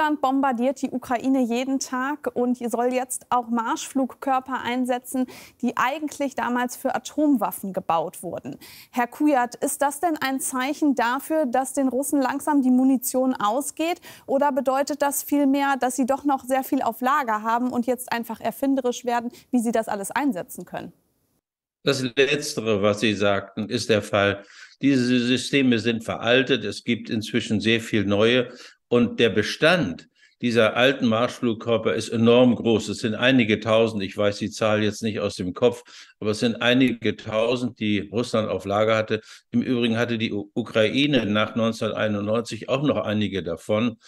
Russland bombardiert die Ukraine jeden Tag und soll jetzt auch Marschflugkörper einsetzen, die eigentlich damals für Atomwaffen gebaut wurden. Herr Kujat, ist das denn ein Zeichen dafür, dass den Russen langsam die Munition ausgeht? Oder bedeutet das vielmehr, dass sie doch noch sehr viel auf Lager haben und jetzt einfach erfinderisch werden, wie sie das alles einsetzen können? Das Letztere, was Sie sagten, ist der Fall. Diese Systeme sind veraltet. Es gibt inzwischen sehr viel neue. Und der Bestand dieser alten Marschflugkörper ist enorm groß. Es sind einige tausend, ich weiß die Zahl jetzt nicht aus dem Kopf, aber es sind einige tausend, die Russland auf Lager hatte. Im Übrigen hatte die Ukraine nach 1991 auch noch einige davon.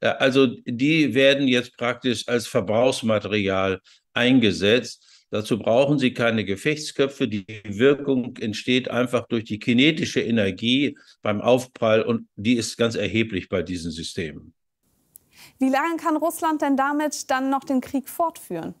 Äh, also die werden jetzt praktisch als Verbrauchsmaterial eingesetzt. Dazu brauchen Sie keine Gefechtsköpfe. Die Wirkung entsteht einfach durch die kinetische Energie beim Aufprall und die ist ganz erheblich bei diesen Systemen. Wie lange kann Russland denn damit dann noch den Krieg fortführen?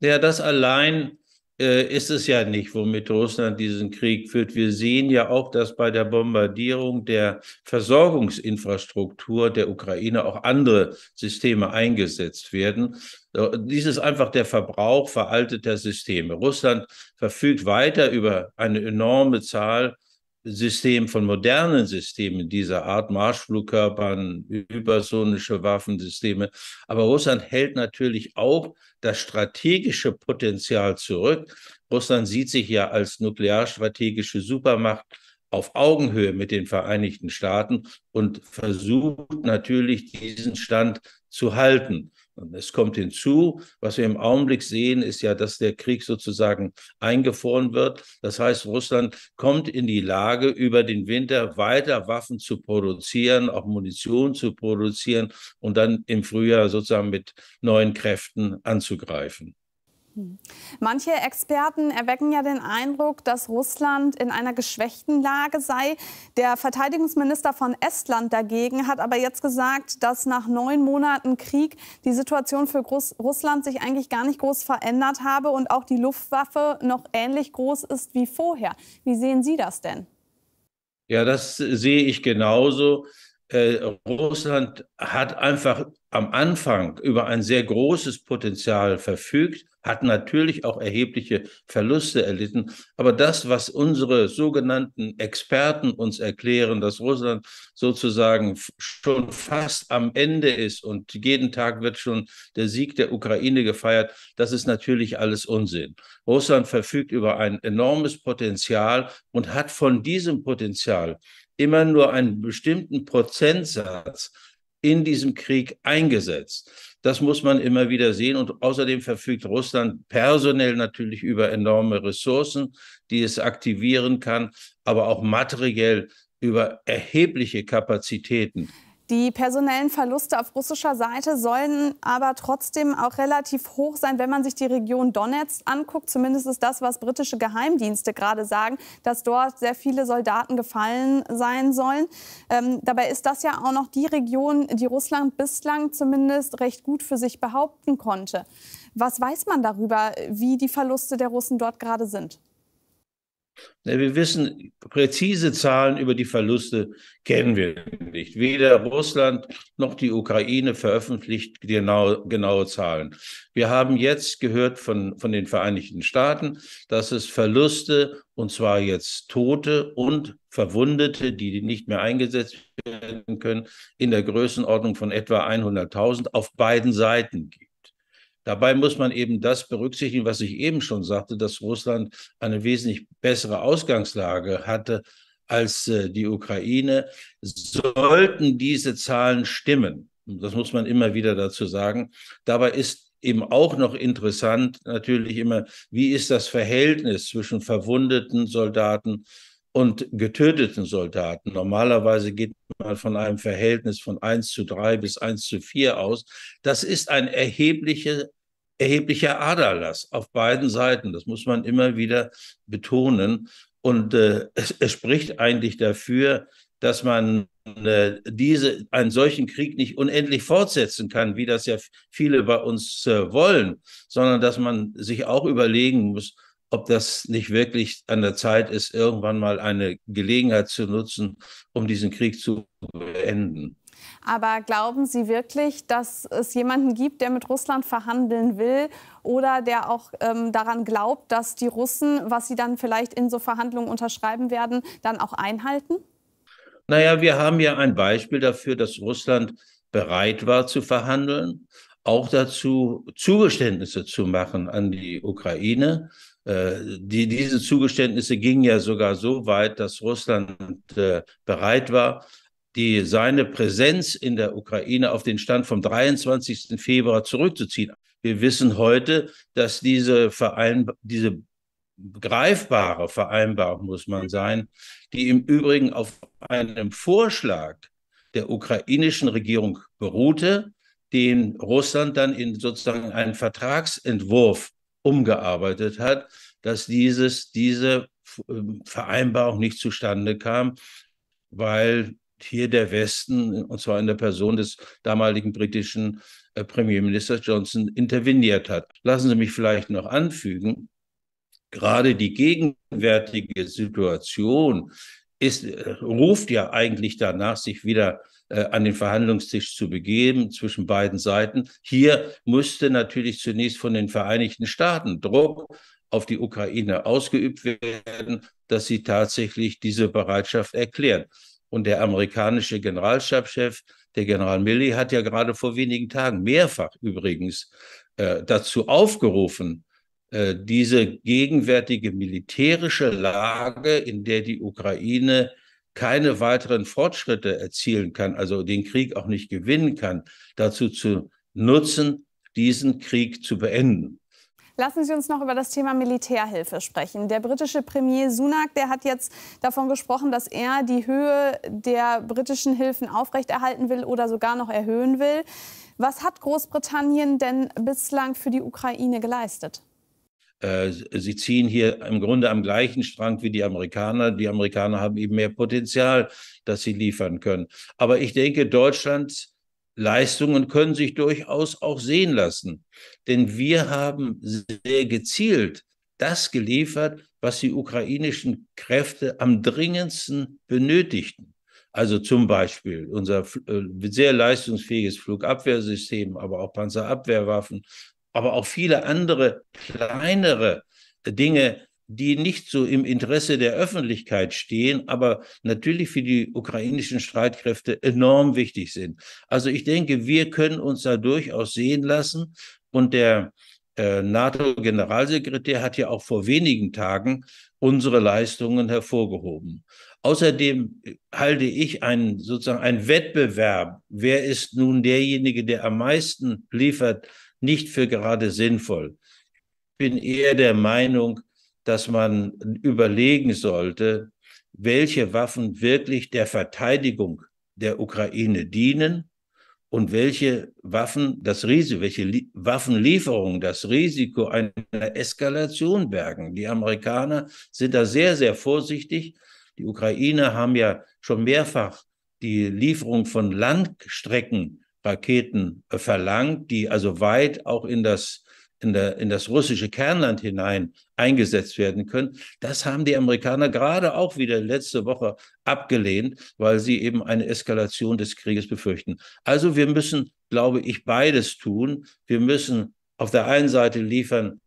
Ja, das allein äh, ist es ja nicht, womit Russland diesen Krieg führt. Wir sehen ja auch, dass bei der Bombardierung der Versorgungsinfrastruktur der Ukraine auch andere Systeme eingesetzt werden. Dies ist einfach der Verbrauch veralteter Systeme. Russland verfügt weiter über eine enorme Zahl System, von modernen Systemen dieser Art, Marschflugkörpern, übersonische Waffensysteme. Aber Russland hält natürlich auch das strategische Potenzial zurück. Russland sieht sich ja als nuklearstrategische Supermacht auf Augenhöhe mit den Vereinigten Staaten und versucht natürlich diesen Stand zu halten. Und es kommt hinzu, was wir im Augenblick sehen, ist ja, dass der Krieg sozusagen eingefroren wird. Das heißt, Russland kommt in die Lage, über den Winter weiter Waffen zu produzieren, auch Munition zu produzieren und dann im Frühjahr sozusagen mit neuen Kräften anzugreifen. Manche Experten erwecken ja den Eindruck, dass Russland in einer geschwächten Lage sei. Der Verteidigungsminister von Estland dagegen hat aber jetzt gesagt, dass nach neun Monaten Krieg die Situation für Groß Russland sich eigentlich gar nicht groß verändert habe und auch die Luftwaffe noch ähnlich groß ist wie vorher. Wie sehen Sie das denn? Ja, das sehe ich genauso. Äh, Russland hat einfach am Anfang über ein sehr großes Potenzial verfügt, hat natürlich auch erhebliche Verluste erlitten. Aber das, was unsere sogenannten Experten uns erklären, dass Russland sozusagen schon fast am Ende ist und jeden Tag wird schon der Sieg der Ukraine gefeiert, das ist natürlich alles Unsinn. Russland verfügt über ein enormes Potenzial und hat von diesem Potenzial immer nur einen bestimmten Prozentsatz in diesem Krieg eingesetzt. Das muss man immer wieder sehen. Und außerdem verfügt Russland personell natürlich über enorme Ressourcen, die es aktivieren kann, aber auch materiell über erhebliche Kapazitäten. Die personellen Verluste auf russischer Seite sollen aber trotzdem auch relativ hoch sein, wenn man sich die Region Donetsk anguckt. Zumindest ist das, was britische Geheimdienste gerade sagen, dass dort sehr viele Soldaten gefallen sein sollen. Ähm, dabei ist das ja auch noch die Region, die Russland bislang zumindest recht gut für sich behaupten konnte. Was weiß man darüber, wie die Verluste der Russen dort gerade sind? Wir wissen, präzise Zahlen über die Verluste kennen wir nicht. Weder Russland noch die Ukraine veröffentlicht genau, genaue Zahlen. Wir haben jetzt gehört von, von den Vereinigten Staaten, dass es Verluste, und zwar jetzt Tote und Verwundete, die nicht mehr eingesetzt werden können, in der Größenordnung von etwa 100.000 auf beiden Seiten gibt. Dabei muss man eben das berücksichtigen, was ich eben schon sagte, dass Russland eine wesentlich bessere Ausgangslage hatte als äh, die Ukraine. Sollten diese Zahlen stimmen, das muss man immer wieder dazu sagen, dabei ist eben auch noch interessant natürlich immer, wie ist das Verhältnis zwischen verwundeten Soldaten und getöteten Soldaten. Normalerweise geht man von einem Verhältnis von 1 zu 3 bis 1 zu 4 aus. Das ist ein erheblicher erheblicher Aderlass auf beiden Seiten. Das muss man immer wieder betonen. Und äh, es, es, spricht eigentlich dafür, dass man äh, diese, einen solchen Krieg nicht unendlich fortsetzen kann, wie das ja viele bei uns äh, wollen, sondern dass man sich auch überlegen muss, ob das nicht wirklich an der Zeit ist, irgendwann mal eine Gelegenheit zu nutzen, um diesen Krieg zu beenden. Aber glauben Sie wirklich, dass es jemanden gibt, der mit Russland verhandeln will oder der auch ähm, daran glaubt, dass die Russen, was sie dann vielleicht in so Verhandlungen unterschreiben werden, dann auch einhalten? Naja, wir haben ja ein Beispiel dafür, dass Russland bereit war zu verhandeln, auch dazu Zugeständnisse zu machen an die Ukraine. Äh, die, diese Zugeständnisse gingen ja sogar so weit, dass Russland äh, bereit war, die, seine Präsenz in der Ukraine auf den Stand vom 23. Februar zurückzuziehen. Wir wissen heute, dass diese, Verein, diese greifbare Vereinbarung, muss man sein, die im Übrigen auf einem Vorschlag der ukrainischen Regierung beruhte, den Russland dann in sozusagen einen Vertragsentwurf umgearbeitet hat, dass dieses, diese ähm, Vereinbarung nicht zustande kam, weil hier der Westen, und zwar in der Person des damaligen britischen äh, Premierministers Johnson, interveniert hat. Lassen Sie mich vielleicht noch anfügen, gerade die gegenwärtige Situation ist, äh, ruft ja eigentlich danach, sich wieder äh, an den Verhandlungstisch zu begeben zwischen beiden Seiten. Hier musste natürlich zunächst von den Vereinigten Staaten Druck auf die Ukraine ausgeübt werden, dass sie tatsächlich diese Bereitschaft erklären. Und der amerikanische Generalstabschef, der General Milley, hat ja gerade vor wenigen Tagen mehrfach übrigens äh, dazu aufgerufen, äh, diese gegenwärtige militärische Lage, in der die Ukraine keine weiteren Fortschritte erzielen kann, also den Krieg auch nicht gewinnen kann, dazu zu nutzen, diesen Krieg zu beenden. Lassen Sie uns noch über das Thema Militärhilfe sprechen. Der britische Premier Sunak, der hat jetzt davon gesprochen, dass er die Höhe der britischen Hilfen aufrechterhalten will oder sogar noch erhöhen will. Was hat Großbritannien denn bislang für die Ukraine geleistet? Äh, sie ziehen hier im Grunde am gleichen Strang wie die Amerikaner. Die Amerikaner haben eben mehr Potenzial, das sie liefern können. Aber ich denke, Deutschlands Leistungen können sich durchaus auch sehen lassen. Denn wir haben sehr gezielt das geliefert, was die ukrainischen Kräfte am dringendsten benötigten. Also zum Beispiel unser äh, sehr leistungsfähiges Flugabwehrsystem, aber auch Panzerabwehrwaffen, aber auch viele andere kleinere Dinge, die nicht so im Interesse der Öffentlichkeit stehen, aber natürlich für die ukrainischen Streitkräfte enorm wichtig sind. Also ich denke, wir können uns da durchaus sehen lassen. Und der äh, NATO-Generalsekretär hat ja auch vor wenigen Tagen unsere Leistungen hervorgehoben. Außerdem äh, halte ich einen sozusagen einen Wettbewerb. Wer ist nun derjenige, der am meisten liefert, nicht für gerade sinnvoll. Ich bin eher der Meinung, dass man überlegen sollte, welche Waffen wirklich der Verteidigung der Ukraine dienen und welche Waffen das Risiko, welche Li Waffenlieferungen das Risiko einer Eskalation bergen. Die Amerikaner sind da sehr, sehr vorsichtig. Die Ukraine haben ja schon mehrfach die Lieferung von Landstrecken Raketen äh, verlangt, die also weit auch in das, in, der, in das russische Kernland hinein eingesetzt werden können. Das haben die Amerikaner gerade auch wieder letzte Woche abgelehnt, weil sie eben eine Eskalation des Krieges befürchten. Also wir müssen, glaube ich, beides tun. Wir müssen auf der einen Seite liefern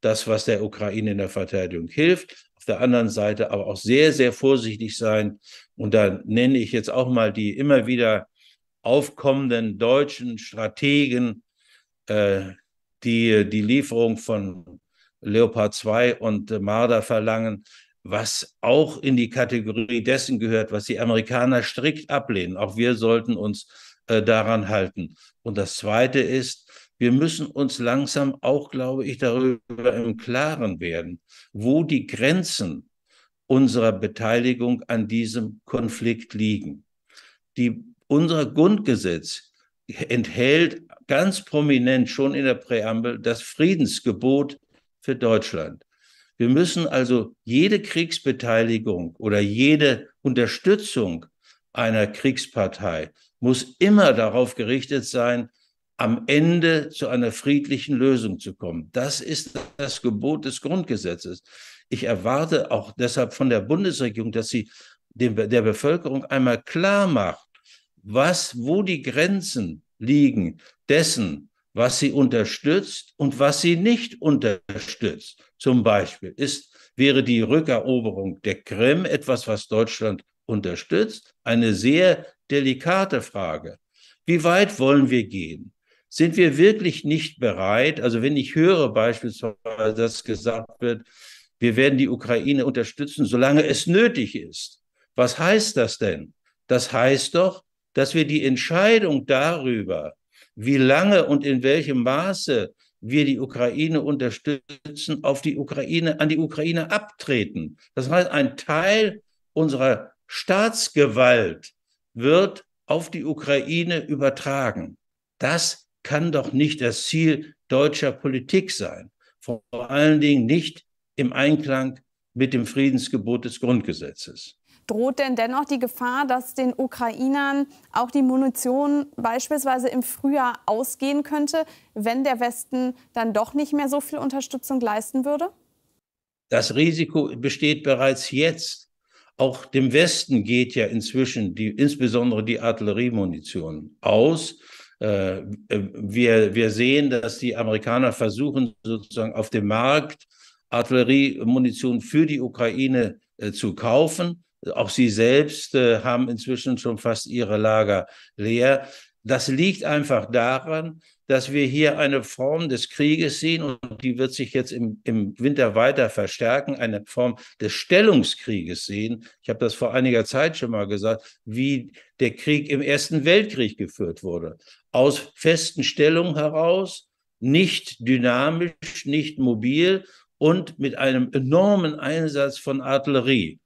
das, was der Ukraine in der Verteidigung hilft, auf der anderen Seite aber auch sehr, sehr vorsichtig sein. Und da nenne ich jetzt auch mal die immer wieder aufkommenden deutschen Strategen, äh, die die Lieferung von Leopard 2 und äh, Marder verlangen, was auch in die Kategorie dessen gehört, was die Amerikaner strikt ablehnen. Auch wir sollten uns äh, daran halten. Und das Zweite ist, wir müssen uns langsam auch, glaube ich, darüber im Klaren werden, wo die Grenzen unserer Beteiligung an diesem Konflikt liegen. Die unser Grundgesetz enthält ganz prominent schon in der Präambel das Friedensgebot für Deutschland. Wir müssen also jede Kriegsbeteiligung oder jede Unterstützung einer Kriegspartei muss immer darauf gerichtet sein, am Ende zu einer friedlichen Lösung zu kommen. Das ist das Gebot des Grundgesetzes. Ich erwarte auch deshalb von der Bundesregierung, dass sie dem, der Bevölkerung einmal klar macht, was, wo die Grenzen liegen dessen, was sie unterstützt und was sie nicht unterstützt. Zum Beispiel ist, wäre die Rückeroberung der Krim etwas, was Deutschland unterstützt? Eine sehr delikate Frage. Wie weit wollen wir gehen? Sind wir wirklich nicht bereit? Also wenn ich höre beispielsweise, dass gesagt wird, wir werden die Ukraine unterstützen, solange es nötig ist. Was heißt das denn? Das heißt doch, dass wir die Entscheidung darüber, wie lange und in welchem Maße wir die Ukraine unterstützen, auf die Ukraine, an die Ukraine abtreten. Das heißt, ein Teil unserer Staatsgewalt wird auf die Ukraine übertragen. Das kann doch nicht das Ziel deutscher Politik sein. Vor allen Dingen nicht im Einklang mit dem Friedensgebot des Grundgesetzes. Droht denn dennoch die Gefahr, dass den Ukrainern auch die Munition beispielsweise im Frühjahr ausgehen könnte, wenn der Westen dann doch nicht mehr so viel Unterstützung leisten würde? Das Risiko besteht bereits jetzt. Auch dem Westen geht ja inzwischen die, insbesondere die Artilleriemunition aus. Äh, äh wir, wir sehen, dass die Amerikaner versuchen, sozusagen auf dem Markt Artilleriemunition für die Ukraine äh, zu kaufen. Auch sie selbst äh, haben inzwischen schon fast ihre Lager leer. Das liegt einfach daran, dass wir hier eine Form des Krieges sehen und die wird sich jetzt im, im Winter weiter verstärken, eine Form des Stellungskrieges sehen. Ich habe das vor einiger Zeit schon mal gesagt, wie der Krieg im Ersten Weltkrieg geführt wurde. Aus festen Stellungen heraus, nicht dynamisch, nicht mobil und mit einem enormen Einsatz von Artillerie.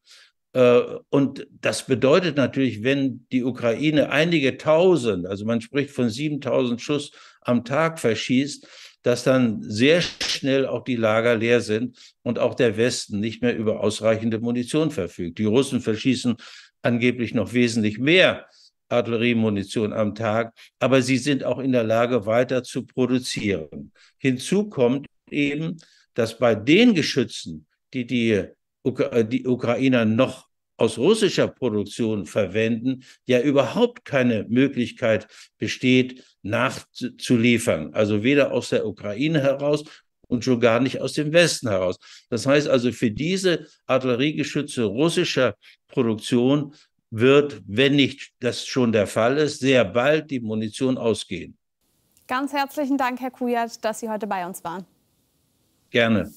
Äh, und das bedeutet natürlich, wenn die Ukraine einige tausend, also man spricht von 7000 Schuss am Tag verschießt, dass dann sehr schnell auch die Lager leer sind und auch der Westen nicht mehr über ausreichende Munition verfügt. Die Russen verschießen angeblich noch wesentlich mehr Artilleriemunition am Tag, aber sie sind auch in der Lage, weiter zu produzieren. Hinzu kommt eben, dass bei den Geschützen, die die äh, die Ukrainer noch aus russischer Produktion verwenden, ja überhaupt keine Möglichkeit besteht, nachzuliefern. Also weder aus der Ukraine heraus und schon gar nicht aus dem Westen heraus. Das heißt also, für diese Artilleriegeschütze russischer Produktion wird, wenn nicht das schon der Fall ist, sehr bald die Munition ausgehen. Ganz herzlichen Dank, Herr Kujat, dass Sie heute bei uns waren. Gerne.